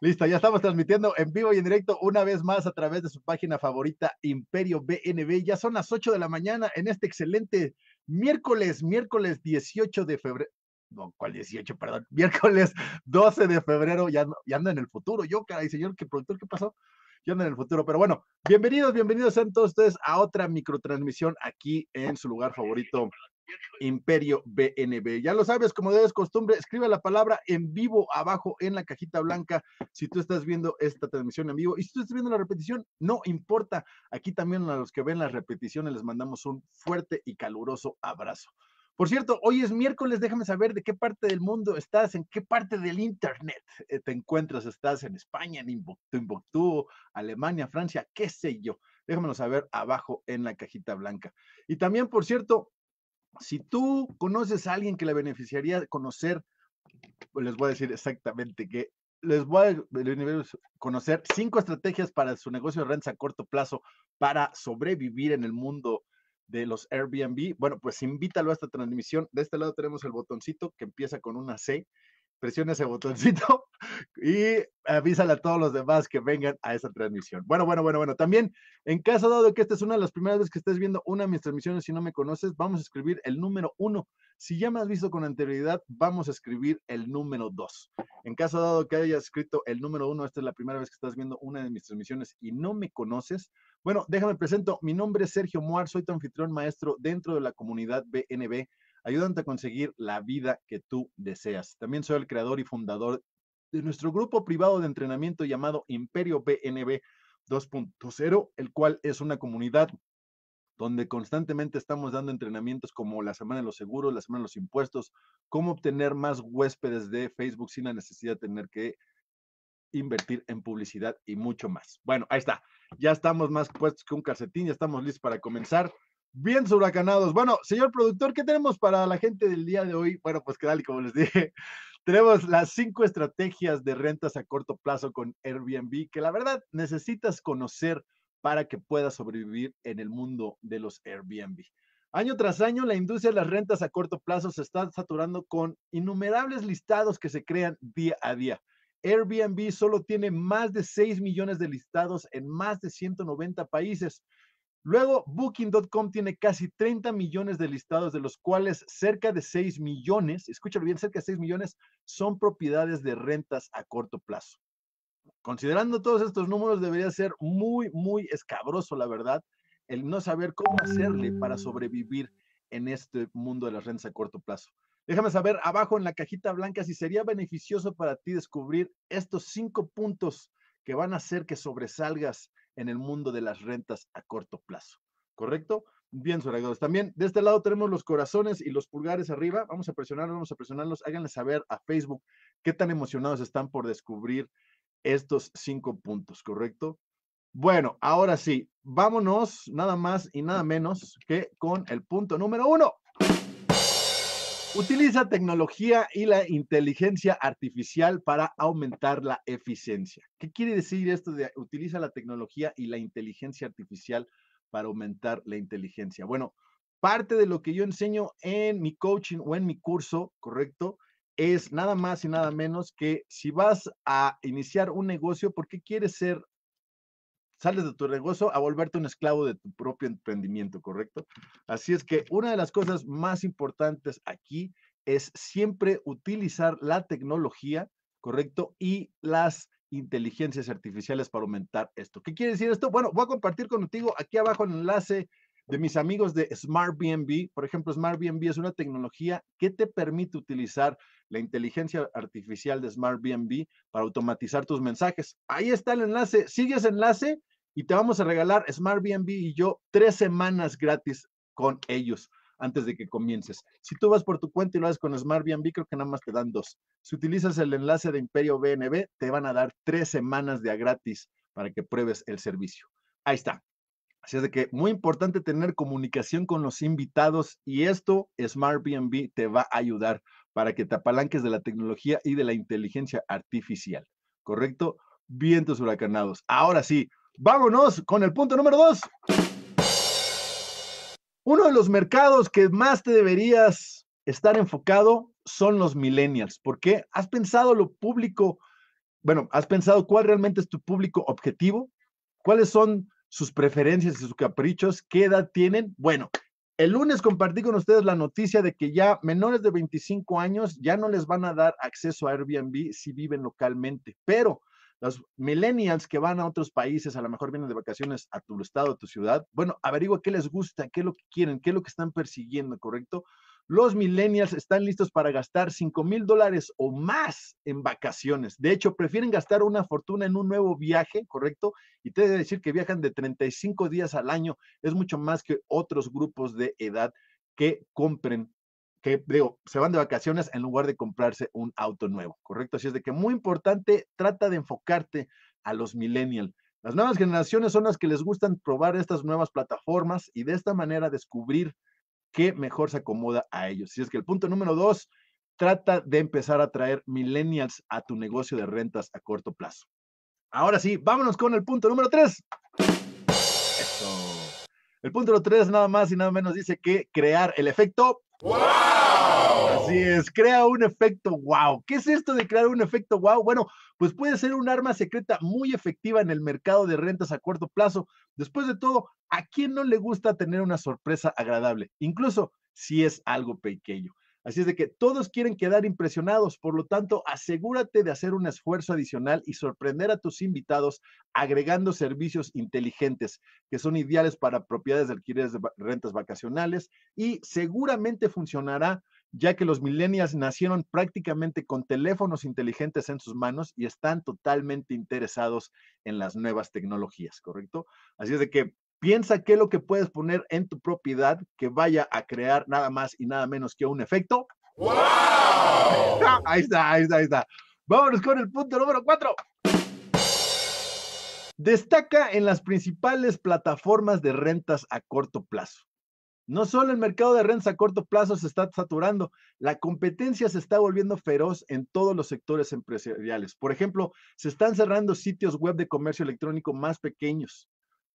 Listo, ya estamos transmitiendo en vivo y en directo una vez más a través de su página favorita Imperio BNB. Ya son las 8 de la mañana en este excelente miércoles, miércoles 18 de febrero. No, ¿cuál 18? Perdón, miércoles 12 de febrero. Ya, ya ando en el futuro. Yo, caray, señor, ¿qué productor? ¿Qué pasó? Ya ando en el futuro. Pero bueno, bienvenidos, bienvenidos entonces todos ustedes a otra microtransmisión aquí en su lugar favorito Imperio BNB. Ya lo sabes, como debes costumbre, escribe la palabra en vivo abajo en la cajita blanca si tú estás viendo esta transmisión en vivo. Y si tú estás viendo la repetición, no importa. Aquí también a los que ven las repeticiones les mandamos un fuerte y caluroso abrazo. Por cierto, hoy es miércoles, déjame saber de qué parte del mundo estás, en qué parte del Internet eh, te encuentras, estás en España, en Timbuktu, Alemania, Francia, qué sé yo. Déjamelo saber abajo en la cajita blanca. Y también, por cierto, si tú conoces a alguien que le beneficiaría conocer, pues, les voy a decir exactamente que les voy a conocer cinco estrategias para su negocio de rentas a corto plazo para sobrevivir en el mundo de los Airbnb. Bueno, pues invítalo a esta transmisión. De este lado tenemos el botoncito que empieza con una C presiona ese botoncito y avísale a todos los demás que vengan a esa transmisión. Bueno, bueno, bueno, bueno. También, en caso dado que esta es una de las primeras veces que estés viendo una de mis transmisiones, y no me conoces, vamos a escribir el número uno. Si ya me has visto con anterioridad, vamos a escribir el número dos. En caso dado que hayas escrito el número uno, esta es la primera vez que estás viendo una de mis transmisiones y no me conoces, bueno, déjame presento. Mi nombre es Sergio Moar, soy tu anfitrión maestro dentro de la comunidad BNB ayudándote a conseguir la vida que tú deseas. También soy el creador y fundador de nuestro grupo privado de entrenamiento llamado Imperio BNB 2.0, el cual es una comunidad donde constantemente estamos dando entrenamientos como la semana de los seguros, la semana de los impuestos, cómo obtener más huéspedes de Facebook sin la necesidad de tener que invertir en publicidad y mucho más. Bueno, ahí está. Ya estamos más puestos que un calcetín, ya estamos listos para comenzar. Bien, huracanados. Bueno, señor productor, ¿qué tenemos para la gente del día de hoy? Bueno, pues que dale, como les dije, tenemos las cinco estrategias de rentas a corto plazo con Airbnb que la verdad necesitas conocer para que puedas sobrevivir en el mundo de los Airbnb. Año tras año, la industria de las rentas a corto plazo se está saturando con innumerables listados que se crean día a día. Airbnb solo tiene más de 6 millones de listados en más de 190 países. Luego, Booking.com tiene casi 30 millones de listados, de los cuales cerca de 6 millones, escúchalo bien, cerca de 6 millones son propiedades de rentas a corto plazo. Considerando todos estos números, debería ser muy, muy escabroso, la verdad, el no saber cómo hacerle para sobrevivir en este mundo de las rentas a corto plazo. Déjame saber abajo en la cajita blanca si sería beneficioso para ti descubrir estos cinco puntos que van a hacer que sobresalgas en el mundo de las rentas a corto plazo. ¿Correcto? Bien, Soragadores. También de este lado tenemos los corazones y los pulgares arriba. Vamos a presionarlos, vamos a presionarlos. Háganle saber a Facebook qué tan emocionados están por descubrir estos cinco puntos, ¿correcto? Bueno, ahora sí, vámonos nada más y nada menos que con el punto número uno. Utiliza tecnología y la inteligencia artificial para aumentar la eficiencia. ¿Qué quiere decir esto de utiliza la tecnología y la inteligencia artificial para aumentar la inteligencia? Bueno, parte de lo que yo enseño en mi coaching o en mi curso, ¿correcto? Es nada más y nada menos que si vas a iniciar un negocio, ¿por qué quieres ser sales de tu regozo a volverte un esclavo de tu propio emprendimiento, ¿correcto? Así es que una de las cosas más importantes aquí es siempre utilizar la tecnología, ¿correcto? Y las inteligencias artificiales para aumentar esto. ¿Qué quiere decir esto? Bueno, voy a compartir contigo aquí abajo el enlace de mis amigos de Smart BNB. Por ejemplo, Smart BNB es una tecnología que te permite utilizar la inteligencia artificial de Smart BNB para automatizar tus mensajes. Ahí está el enlace. Sigue ese enlace y te vamos a regalar Smart BNB y yo tres semanas gratis con ellos antes de que comiences. Si tú vas por tu cuenta y lo haces con Smart BNB, creo que nada más te dan dos. Si utilizas el enlace de Imperio BNB, te van a dar tres semanas de a gratis para que pruebes el servicio. Ahí está. Así es de que muy importante tener comunicación con los invitados y esto Smart BNB te va a ayudar para que te apalanques de la tecnología y de la inteligencia artificial. ¿Correcto? Vientos huracanados. Ahora sí, Vámonos con el punto número dos. Uno de los mercados que más te deberías estar enfocado son los millennials. ¿Por qué? ¿Has pensado lo público? Bueno, ¿has pensado cuál realmente es tu público objetivo? ¿Cuáles son sus preferencias y sus caprichos? ¿Qué edad tienen? Bueno, el lunes compartí con ustedes la noticia de que ya menores de 25 años ya no les van a dar acceso a Airbnb si viven localmente, pero los millennials que van a otros países, a lo mejor vienen de vacaciones a tu estado, a tu ciudad. Bueno, averigua qué les gusta, qué es lo que quieren, qué es lo que están persiguiendo, ¿correcto? Los millennials están listos para gastar 5 mil dólares o más en vacaciones. De hecho, prefieren gastar una fortuna en un nuevo viaje, ¿correcto? Y te debe decir que viajan de 35 días al año. Es mucho más que otros grupos de edad que compren que digo, se van de vacaciones en lugar de comprarse un auto nuevo, ¿correcto? Así es de que muy importante, trata de enfocarte a los millennials. Las nuevas generaciones son las que les gustan probar estas nuevas plataformas y de esta manera descubrir qué mejor se acomoda a ellos. Si es que el punto número dos, trata de empezar a traer millennials a tu negocio de rentas a corto plazo. Ahora sí, vámonos con el punto número tres. El punto número tres nada más y nada menos dice que crear el efecto ¡Wow! Así es, crea un efecto wow. ¿Qué es esto de crear un efecto wow? Bueno, pues puede ser un arma secreta muy efectiva en el mercado de rentas a corto plazo. Después de todo, ¿a quién no le gusta tener una sorpresa agradable? Incluso si es algo pequeño. Así es de que todos quieren quedar impresionados, por lo tanto, asegúrate de hacer un esfuerzo adicional y sorprender a tus invitados agregando servicios inteligentes que son ideales para propiedades de alquileres de rentas vacacionales y seguramente funcionará ya que los millennials nacieron prácticamente con teléfonos inteligentes en sus manos y están totalmente interesados en las nuevas tecnologías, ¿correcto? Así es de que Piensa qué es lo que puedes poner en tu propiedad que vaya a crear nada más y nada menos que un efecto. ¡Wow! ahí está, ahí está, ahí está. Vámonos con el punto número cuatro. Destaca en las principales plataformas de rentas a corto plazo. No solo el mercado de rentas a corto plazo se está saturando, la competencia se está volviendo feroz en todos los sectores empresariales. Por ejemplo, se están cerrando sitios web de comercio electrónico más pequeños.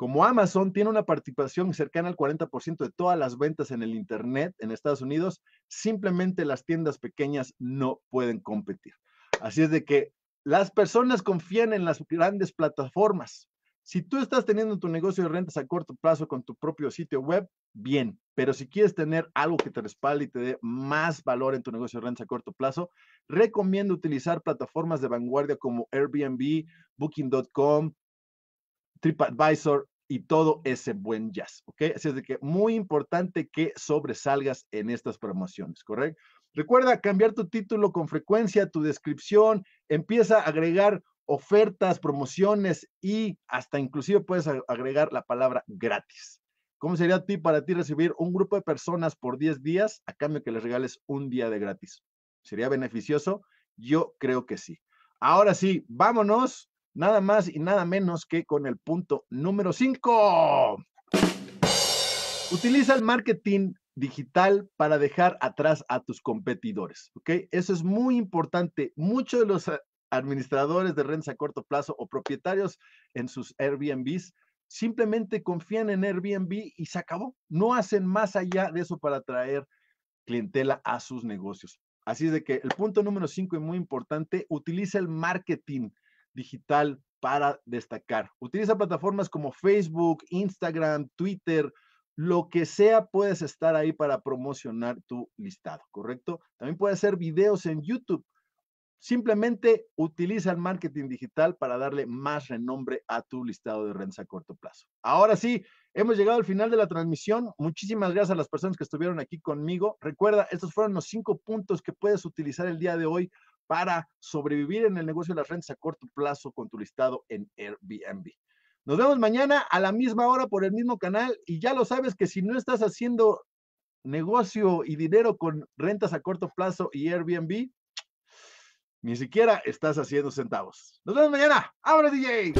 Como Amazon tiene una participación cercana al 40% de todas las ventas en el Internet en Estados Unidos, simplemente las tiendas pequeñas no pueden competir. Así es de que las personas confían en las grandes plataformas. Si tú estás teniendo tu negocio de rentas a corto plazo con tu propio sitio web, bien, pero si quieres tener algo que te respalde y te dé más valor en tu negocio de rentas a corto plazo, recomiendo utilizar plataformas de vanguardia como Airbnb, booking.com, TripAdvisor y todo ese buen jazz, ¿ok? Así es de que muy importante que sobresalgas en estas promociones, ¿correcto? Recuerda cambiar tu título con frecuencia, tu descripción, empieza a agregar ofertas, promociones y hasta inclusive puedes agregar la palabra gratis. ¿Cómo sería ti para ti recibir un grupo de personas por 10 días a cambio que les regales un día de gratis? ¿Sería beneficioso? Yo creo que sí. Ahora sí, vámonos nada más y nada menos que con el punto número 5. Utiliza el marketing digital para dejar atrás a tus competidores, ¿ok? Eso es muy importante. Muchos de los eh, administradores de rentas a corto plazo o propietarios en sus Airbnbs simplemente confían en Airbnb y se acabó. No hacen más allá de eso para atraer clientela a sus negocios. Así es de que el punto número 5 es muy importante, utiliza el marketing digital para destacar. Utiliza plataformas como Facebook, Instagram, Twitter, lo que sea, puedes estar ahí para promocionar tu listado, ¿correcto? También puedes hacer videos en YouTube. Simplemente utiliza el marketing digital para darle más renombre a tu listado de rentas a corto plazo. Ahora sí, hemos llegado al final de la transmisión. Muchísimas gracias a las personas que estuvieron aquí conmigo. Recuerda, estos fueron los cinco puntos que puedes utilizar el día de hoy para sobrevivir en el negocio de las rentas a corto plazo con tu listado en Airbnb. Nos vemos mañana a la misma hora por el mismo canal y ya lo sabes que si no estás haciendo negocio y dinero con rentas a corto plazo y Airbnb, ni siquiera estás haciendo centavos. Nos vemos mañana. ¡Ahora, DJ!